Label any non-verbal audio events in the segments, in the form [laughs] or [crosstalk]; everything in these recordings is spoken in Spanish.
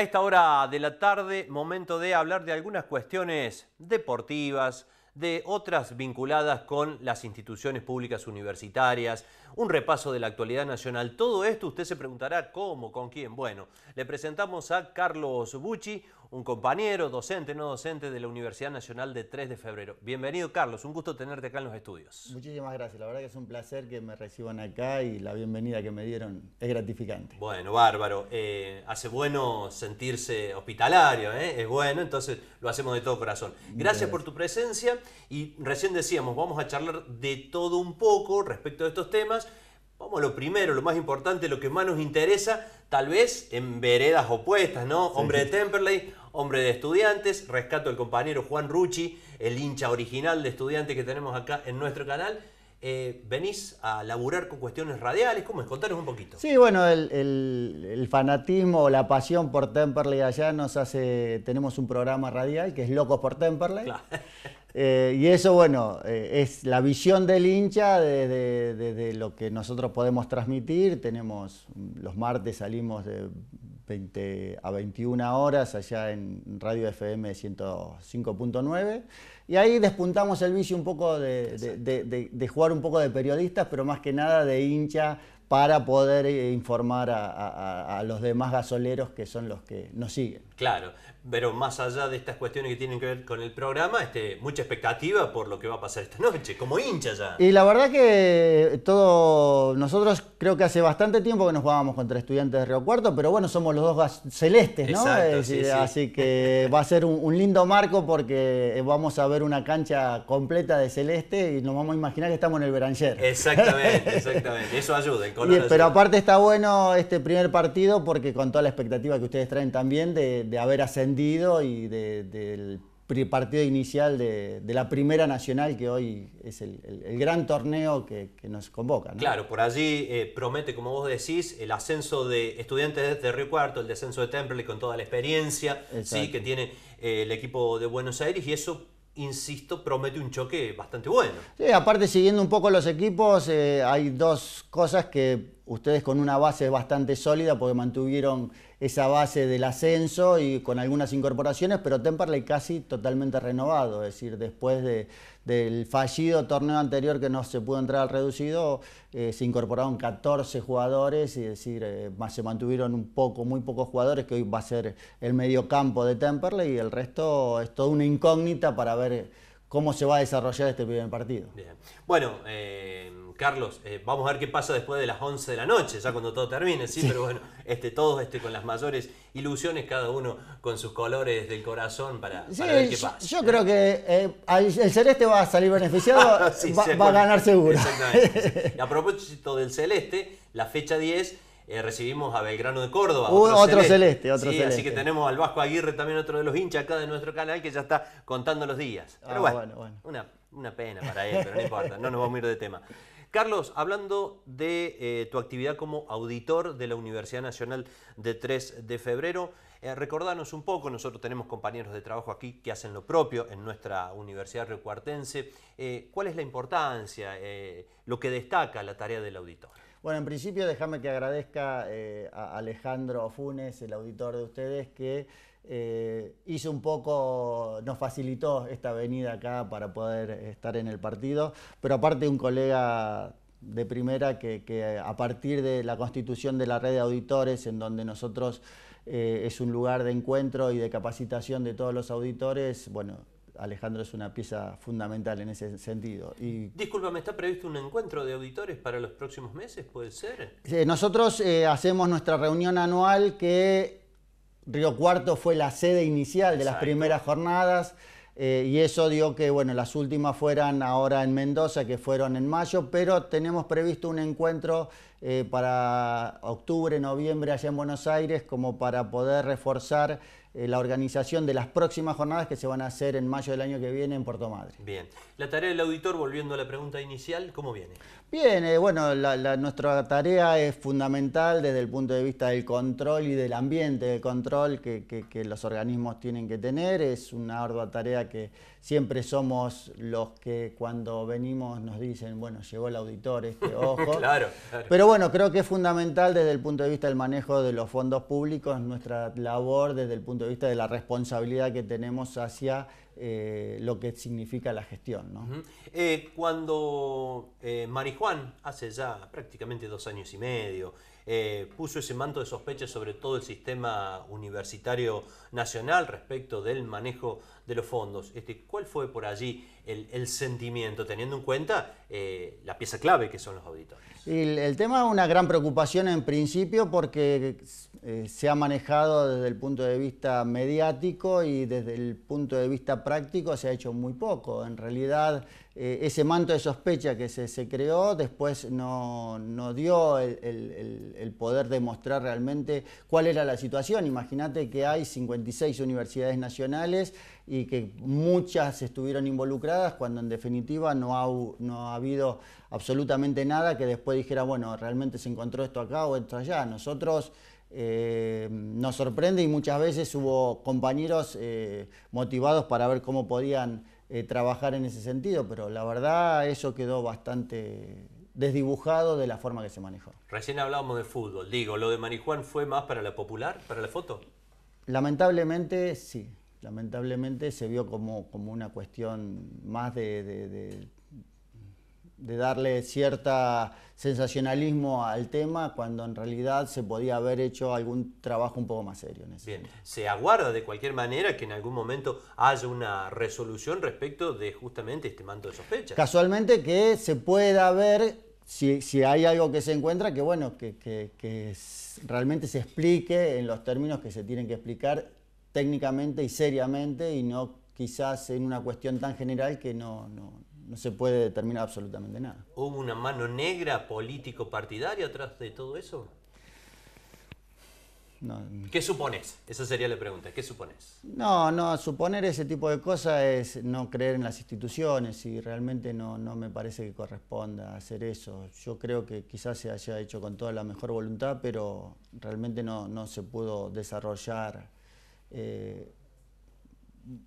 a esta hora de la tarde, momento de hablar de algunas cuestiones deportivas, de otras vinculadas con las instituciones públicas universitarias, un repaso de la actualidad nacional. Todo esto usted se preguntará cómo, con quién. Bueno, le presentamos a Carlos Bucci, un compañero, docente, no docente de la Universidad Nacional de 3 de Febrero. Bienvenido, Carlos, un gusto tenerte acá en los estudios. Muchísimas gracias, la verdad que es un placer que me reciban acá y la bienvenida que me dieron es gratificante. Bueno, bárbaro, eh, hace bueno sentirse hospitalario, ¿eh? es bueno, entonces lo hacemos de todo corazón. Gracias, por tu presencia y recién decíamos, vamos a charlar de todo un poco respecto a estos temas. Vamos lo primero, lo más importante, lo que más nos interesa, tal vez en veredas opuestas, ¿no? Hombre de Temperley, hombre de estudiantes. Rescato el compañero Juan Rucci, el hincha original de estudiantes que tenemos acá en nuestro canal. Eh, venís a laburar con cuestiones radiales, ¿cómo es? Contanos un poquito. Sí, bueno, el, fanatismo o la pasión por Temperley allá nos hace, tenemos un programa radial que es Locos por Temperley. [laughs] Eh, y eso, bueno, eh, es la visión del hincha desde de lo que nosotros podemos transmitir. Tenemos, los martes salimos de 20 a 21 horas allá en Radio FM 105.9. Y ahí despuntamos el vicio un poco de, jugar un poco de periodistas, pero más que nada de hincha para poder eh, informar a los demás gasoleros que son los que nos siguen. Claro, pero más allá de estas cuestiones que tienen que ver con el programa, este, mucha expectativa por lo que va a pasar esta noche, como hincha ya. Y la verdad que todo, nosotros creo que hace bastante tiempo que nos jugábamos contra estudiantes de Río Cuarto, pero bueno, somos los dos celestes, ¿no? así que va a ser un, lindo marco porque vamos a ver una cancha completa de celeste y nos vamos a imaginar que estamos en el veranger. Exactamente, [laughs] exactamente, eso ayuda, el color y, Pero aparte está bueno este primer partido porque con toda la expectativa que ustedes traen también de de haber ascendido y del partido inicial de, la Primera Nacional, que hoy es el, gran torneo que, nos convoca. Claro, por allí eh, promete, como vos decís, el ascenso de estudiantes de Río Cuarto, el descenso de Temple con toda la experiencia sí, que tiene eh, el equipo de Buenos Aires y eso insisto, promete un choque bastante bueno. Sí, aparte siguiendo un poco los equipos, eh, hay dos cosas que ustedes con una base bastante sólida porque mantuvieron esa base del ascenso y con algunas incorporaciones, pero Temperley casi totalmente renovado, es decir, después del fallido torneo anterior que no se pudo entrar al reducido, eh, se incorporaron 14 jugadores, y es decir, eh, se mantuvieron un poco, muy pocos jugadores, que hoy va a ser el mediocampo de Temperley y el resto es toda una incógnita para ver cómo se va a desarrollar este primer partido. Bien. Bueno, eh, Carlos, eh, vamos a ver qué pasa después de las 11 de la noche, ya cuando todo termine, sí, pero bueno, este, todos este, con las mayores ilusiones, cada uno con sus colores del corazón para, ver qué pasa. Yo, creo que eh, el celeste va a salir beneficiado, [laughs] va, a ganar seguro. Exactamente. [laughs] a propósito del celeste, la fecha 10 eh, recibimos a Belgrano de Córdoba. Uh, otro, celeste, sí, Así que tenemos al Vasco Aguirre, también otro de los hinchas acá de nuestro canal, que ya está contando los días. Pero ah, bueno, Una, una pena para él, pero no importa, no nos vamos a ir de tema. Carlos, hablando de eh, tu actividad como auditor de la Universidad Nacional de 3 de febrero, eh, recordanos un poco, nosotros tenemos compañeros de trabajo aquí que hacen lo propio en nuestra Universidad Recuartense, eh, ¿Cuál es la importancia, eh, lo que destaca la tarea del auditor? Bueno, en principio déjame que agradezca eh, a Alejandro Funes, el auditor de ustedes, que eh, hizo un poco, nos facilitó esta venida acá para poder estar en el partido, pero aparte un colega de primera que, a partir de la constitución de la red de auditores, en donde nosotros eh, es un lugar de encuentro y de capacitación de todos los auditores, bueno, Alejandro es una pieza fundamental en ese sentido. Y, Disculpa, está previsto un encuentro de auditores para los próximos meses? ¿Puede ser? Eh, nosotros eh, hacemos nuestra reunión anual que Río Cuarto fue la sede inicial de las primeras jornadas. Eh, y eso dio que bueno, las últimas fueran ahora en Mendoza, que fueron en mayo, pero tenemos previsto un encuentro eh, para octubre, noviembre allá en Buenos Aires, como para poder reforzar eh, la organización de las próximas jornadas que se van a hacer en mayo del año que viene en Puerto Madre. Bien. La tarea del auditor, volviendo a la pregunta inicial, ¿cómo viene? Bien, eh, bueno, nuestra tarea es fundamental desde el punto de vista del control y del ambiente de control que los organismos tienen que tener. Es una ardua tarea que siempre somos los que cuando venimos nos dicen, bueno, llegó el auditor, este [laughs] ojo. claro, Pero bueno, creo que es fundamental desde el punto de vista del manejo de los fondos públicos, nuestra labor desde el punto de vista de la responsabilidad que tenemos hacia eh, lo que significa la gestión. Eh, cuando eh, Marijuán, hace ya prácticamente dos años y medio, eh, puso ese manto de sospecha sobre todo el sistema universitario nacional respecto del manejo de los fondos. Este, ¿Cuál fue por allí el, sentimiento, teniendo en cuenta eh, la pieza clave que son los auditores? El, tema es una gran preocupación en principio porque eh, se ha manejado desde el punto de vista mediático y desde el punto de vista práctico se ha hecho muy poco. En realidad eh, ese manto de sospecha que se, creó después no, dio el, el, poder demostrar realmente cuál era la situación. Imagínate que hay 56 universidades nacionales y que muchas estuvieron involucradas cuando en definitiva no ha, no ha habido absolutamente nada que después dijera, bueno, realmente se encontró esto acá o esto allá. Nosotros eh, nos sorprende y muchas veces hubo compañeros eh, motivados para ver cómo podían eh, trabajar en ese sentido, pero la verdad eso quedó bastante desdibujado de la forma que se manejó. Recién hablábamos de fútbol, digo, ¿lo de Marijuán fue más para la popular, para la foto? Lamentablemente sí, lamentablemente se vio como, como una cuestión más de de darle cierta sensacionalismo al tema cuando en realidad se podía haber hecho algún trabajo un poco más serio Bien, se aguarda de cualquier manera que en algún momento haya una resolución respecto de justamente este manto de sospechas? Casualmente que se pueda ver si, hay algo que se encuentra que bueno, que, que realmente se explique en los términos que se tienen que explicar técnicamente y seriamente y no quizás en una cuestión tan general que no no se puede determinar absolutamente nada. ¿Hubo una mano negra político-partidaria atrás de todo eso? ¿Qué supones? Esa sería la pregunta. ¿Qué supones? No, no, suponer ese tipo de cosas es no creer en las instituciones y realmente no, no me parece que corresponda hacer eso. Yo creo que quizás se haya hecho con toda la mejor voluntad, pero realmente no, no se pudo desarrollar eh,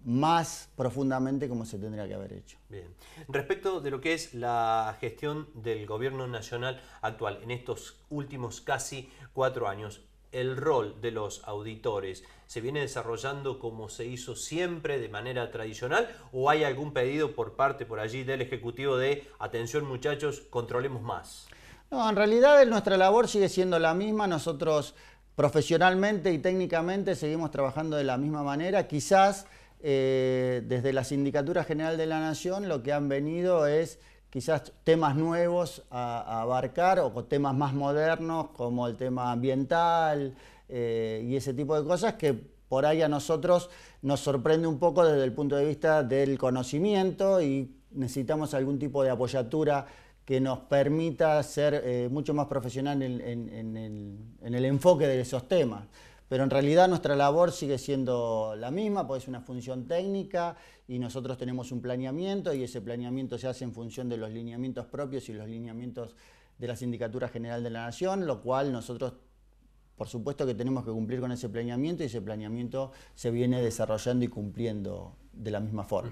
más profundamente como se tendría que haber hecho. Bien. Respecto de lo que es la gestión del gobierno nacional actual en estos últimos casi cuatro años, el rol de los auditores se viene desarrollando como se hizo siempre de manera tradicional o hay algún pedido por parte por allí del Ejecutivo de atención muchachos, controlemos más? No, en realidad nuestra labor sigue siendo la misma, nosotros profesionalmente y técnicamente seguimos trabajando de la misma manera, quizás eh, desde la Sindicatura General de la Nación lo que han venido es quizás temas nuevos a, abarcar o temas más modernos como el tema ambiental eh, y ese tipo de cosas que por ahí a nosotros nos sorprende un poco desde el punto de vista del conocimiento y necesitamos algún tipo de apoyatura que nos permita ser eh, mucho más profesional en el enfoque de esos temas pero en realidad nuestra labor sigue siendo la misma, pues es una función técnica y nosotros tenemos un planeamiento y ese planeamiento se hace en función de los lineamientos propios y los lineamientos de la Sindicatura General de la Nación, lo cual nosotros por supuesto que tenemos que cumplir con ese planeamiento y ese planeamiento se viene desarrollando y cumpliendo de la misma forma.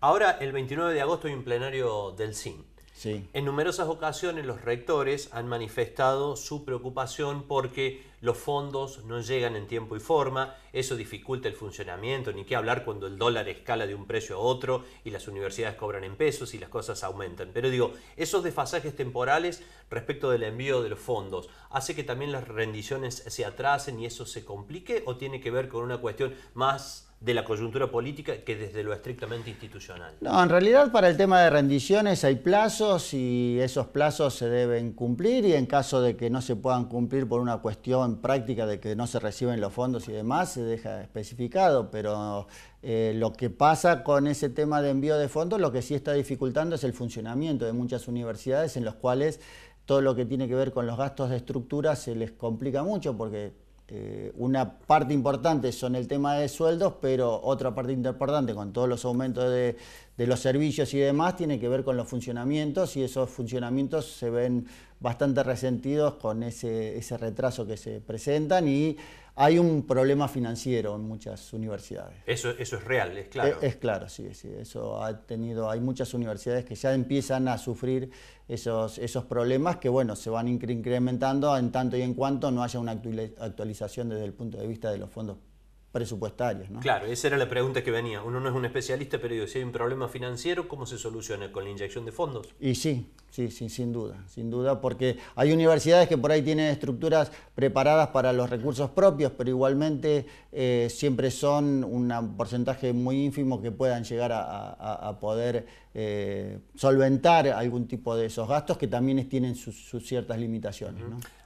Ahora, el 29 de agosto hay un plenario del CIN. En numerosas ocasiones los rectores han manifestado su preocupación porque los fondos no llegan en tiempo y forma, eso dificulta el funcionamiento, ni qué hablar cuando el dólar escala de un precio a otro y las universidades cobran en pesos y las cosas aumentan. Pero digo, esos desfasajes temporales respecto del envío de los fondos, ¿hace que también las rendiciones se atrasen y eso se complique o tiene que ver con una cuestión más de la coyuntura política que desde lo estrictamente institucional. No, en realidad para el tema de rendiciones hay plazos y esos plazos se deben cumplir y en caso de que no se puedan cumplir por una cuestión práctica de que no se reciben los fondos y demás, se deja especificado, pero eh, lo que pasa con ese tema de envío de fondos, lo que sí está dificultando es el funcionamiento de muchas universidades en las cuales todo lo que tiene que ver con los gastos de estructura se les complica mucho porque eh, una parte importante son el tema de sueldos, pero otra parte importante con todos los aumentos de, de los servicios y demás tiene que ver con los funcionamientos y esos funcionamientos se ven bastante resentidos con ese, ese retraso que se presentan y hay un problema financiero en muchas universidades. Eso, eso es real, es claro. Es, claro, sí, sí. Eso ha tenido, hay muchas universidades que ya empiezan a sufrir esos, esos problemas que bueno, se van incrementando en tanto y en cuanto no haya una actualización desde el punto de vista de los fondos presupuestarios. ¿no? Claro, esa era la pregunta que venía. Uno no es un especialista, pero digo, si hay un problema financiero, ¿cómo se soluciona? ¿Con la inyección de fondos? Y sí, sí, sin duda, sin duda, porque hay universidades que por ahí tienen estructuras preparadas para los recursos propios, pero igualmente eh, siempre son un porcentaje muy ínfimo que puedan llegar a, poder eh, solventar algún tipo de esos gastos que también tienen sus, ciertas limitaciones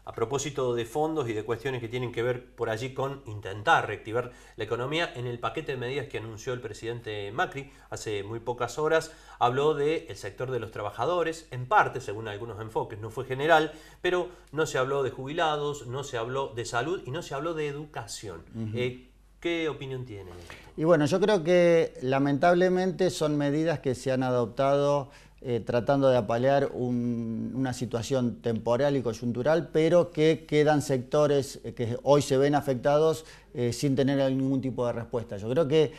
a propósito de fondos y de cuestiones que tienen que ver por allí con intentar reactivar la economía, en el paquete de medidas que anunció el presidente Macri hace muy pocas horas, habló del sector de los trabajadores, en parte, según algunos enfoques, no fue general, pero no se habló de jubilados, no se habló de salud y no se habló de educación. Eh, ¿Qué opinión tiene? Y bueno, yo creo que lamentablemente son medidas que se han adoptado eh, tratando de apalear una situación temporal y coyuntural, pero que quedan sectores eh, que hoy se ven afectados eh, sin tener ningún tipo de respuesta. Yo creo que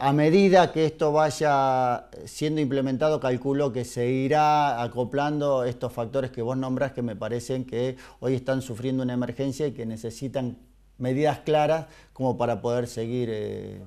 a medida que esto vaya siendo implementado, calculo que se irá acoplando estos factores que vos nombras que me parecen que hoy están sufriendo una emergencia y que necesitan medidas claras como para poder seguir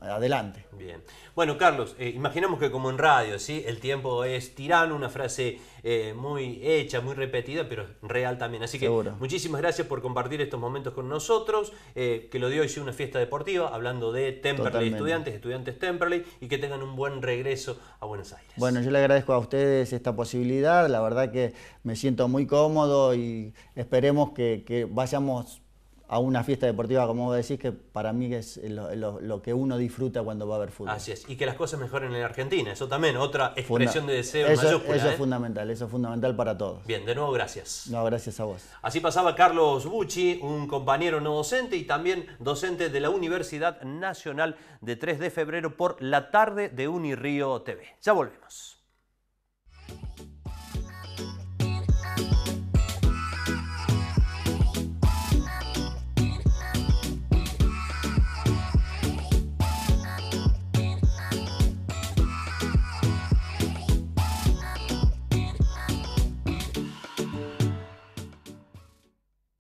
adelante. Bien. Bueno, Carlos, eh, imaginamos que como en radio, ¿sí? El tiempo es tirano, una frase eh, muy hecha, muy repetida, pero real también. Así que muchísimas gracias por compartir estos momentos con nosotros, eh, que lo dio hoy una fiesta deportiva, hablando de Temperley Estudiantes, Estudiantes Temperley, y que tengan un buen regreso a Buenos Aires. Bueno, yo le agradezco a ustedes esta posibilidad, la verdad que me siento muy cómodo y esperemos que, que vayamos a una fiesta deportiva, como vos decís, que para mí es lo, que uno disfruta cuando va a ver fútbol. Así es, y que las cosas mejoren en la Argentina, eso también, otra expresión de deseo eso, Eso es ¿eh? fundamental, eso es fundamental para todos. Bien, de nuevo, gracias. No, gracias a vos. Así pasaba Carlos Bucci, un compañero no docente y también docente de la Universidad Nacional de 3 de Febrero por la tarde de Unirío TV. Ya volvemos.